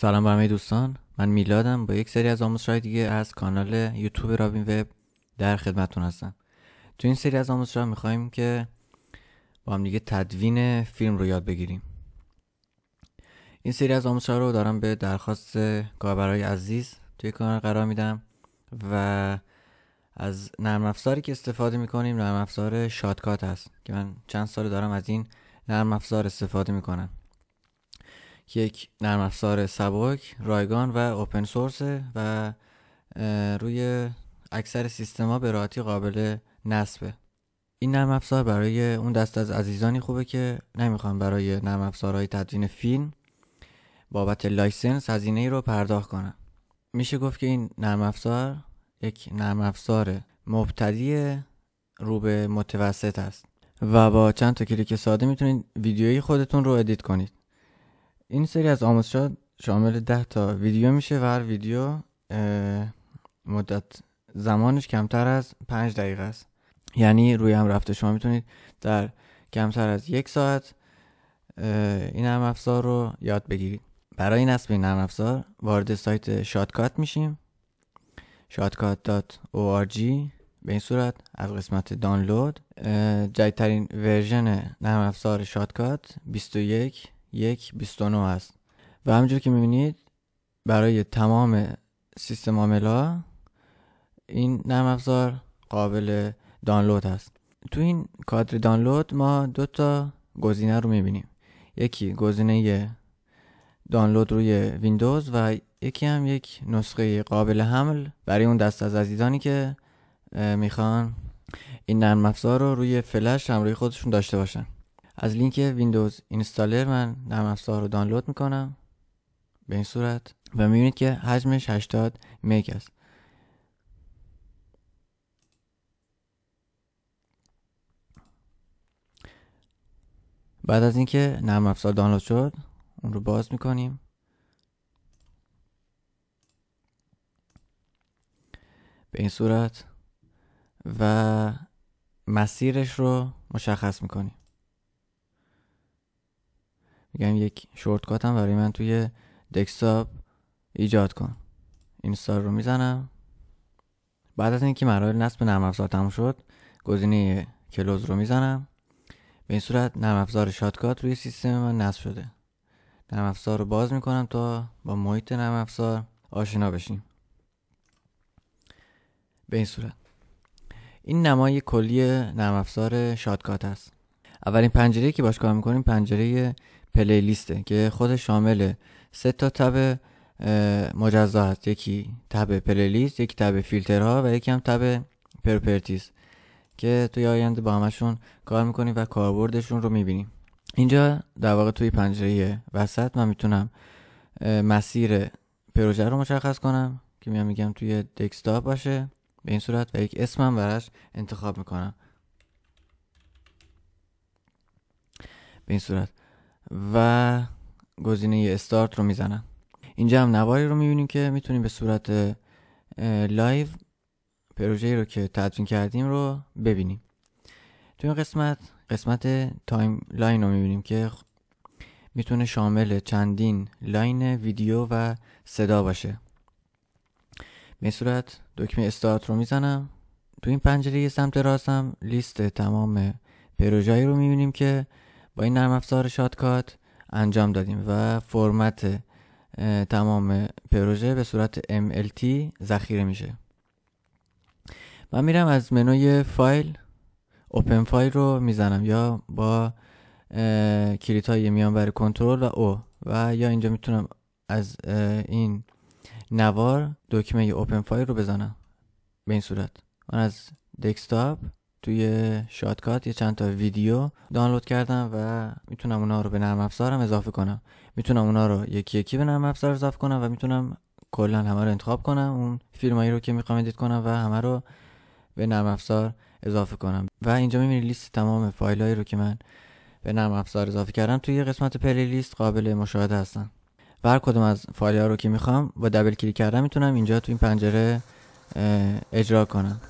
سلام برمه دوستان من میلادم با یک سری از آموزش‌های دیگه از کانال یوتیوب رابین وب در خدمتتون هستم تو این سری از می میخواییم که با هم دیگه تدوین فیلم رو یاد بگیریم این سری از آموزش‌ها رو دارم به درخواست کاربرای عزیز توی کانال قرار میدم و از نرم افزاری که استفاده میکنیم نرم افزار شادکات هست که من چند سال دارم از این نرم افزار استفاده میکنم یک نرم افزار سبک رایگان و اوپن سورس و روی اکثر سیستما به راحتی قابل نصبه این نرم افزار برای اون دست از عزیزانی خوبه که نمیخوان برای نرم افزارهای تدوین فیلم بابت لایسنس هزینه ای رو پرداخت کنن میشه گفت که این نرم افزار یک نرم افزار مبتدی رو به متوسط است و با چند تا کلیک ساده میتونید ویدیوی خودتون رو ادیت کنید این سری از آموزشات شامل ده تا ویدیو میشه و هر ویدیو مدت زمانش کمتر از پنج دقیقه است یعنی روی هم رفته شما میتونید در کمتر از یک ساعت این نرم افزار رو یاد بگیرید برای نصب این نرم افزار وارد سایت شادکات میشیم shotcut.org به این صورت از قسمت دانلود جدیدترین ورژن نرم افزار شادکات 21 یک 29 است و همینجور که میبینید برای تمام سیستم عامل این نرم افزار قابل دانلود است. تو این کادر دانلود ما دو تا گزینه رو میبینیم یکی گزینه دانلود روی ویندوز و یکی هم یک نسخه قابل حمل برای اون دست از عزیزانی که میخوان این نرم افزار رو روی فلش هم روی خودشون داشته باشن از لینک ویندوز اینستالر من نرم افزار رو دانلود میکنم به این صورت و میبینید که حجمش 80 مگ است بعد از اینکه نرم افزار دانلود شد اون رو باز میکنیم به این صورت و مسیرش رو مشخص میکنیم میگم یک شورتکات هم برای من توی دکستاپ ایجاد کن اینستال رو میزنم بعد از اینکه مراحل نصب نرم افزار تموم شد گزینه کلوز رو میزنم به این صورت نرم افزار شاتکات روی سیستم من نصب شده نرم افزار رو باز میکنم تا با محیط نرم افزار آشنا بشیم به این صورت این نمای کلی نرم افزار شاتکات است اولین پنجره که باش کار میکنیم پنجره پلیلیسته که خود شامل سه تا تب مجزا هست یکی تب پلیلیست یکی تب فیلترها و یکی هم تب پرپرتیز که توی آینده با همشون کار میکنیم و کاربردشون رو میبینیم اینجا در واقع توی پنجره وسط من میتونم مسیر پروژه رو مشخص کنم که میام میگم توی دسکتاپ باشه به این صورت و یک اسمم براش انتخاب میکنم به این صورت و گزینه استارت رو میزنم اینجا هم نواری رو میبینیم که میتونیم به صورت لایو پروژه رو که تدوین کردیم رو ببینیم تو این قسمت قسمت تایم لاین رو میبینیم که میتونه شامل چندین لاین ویدیو و صدا باشه به صورت دکمه استارت رو میزنم تو این پنجره سمت راستم لیست تمام پروژه رو میبینیم که با این نرم افزار شادکات انجام دادیم و فرمت تمام پروژه به صورت MLT ذخیره میشه من میرم از منوی فایل اوپن فایل رو میزنم یا با کلیت های میان کنترل و او و یا اینجا میتونم از این نوار دکمه اوپن فایل رو بزنم به این صورت من از دسکتاپ توی شادکات یه چند تا ویدیو دانلود کردم و میتونم اونا رو به نرم افزارم اضافه کنم میتونم اونا رو یکی یکی به نرم افزار اضافه کنم و میتونم کلا همه رو انتخاب کنم اون فیلمایی رو که میخوام ادیت کنم و همه رو به نرم افزار اضافه کنم و اینجا میبینید لیست تمام فایلایی رو که من به نرم افزار اضافه کردم توی قسمت پلی لیست قابل مشاهده هستن و هر کدوم از فایل‌ها رو که میخوام با دبل کلیک کردم میتونم اینجا تو این پنجره اجرا کنم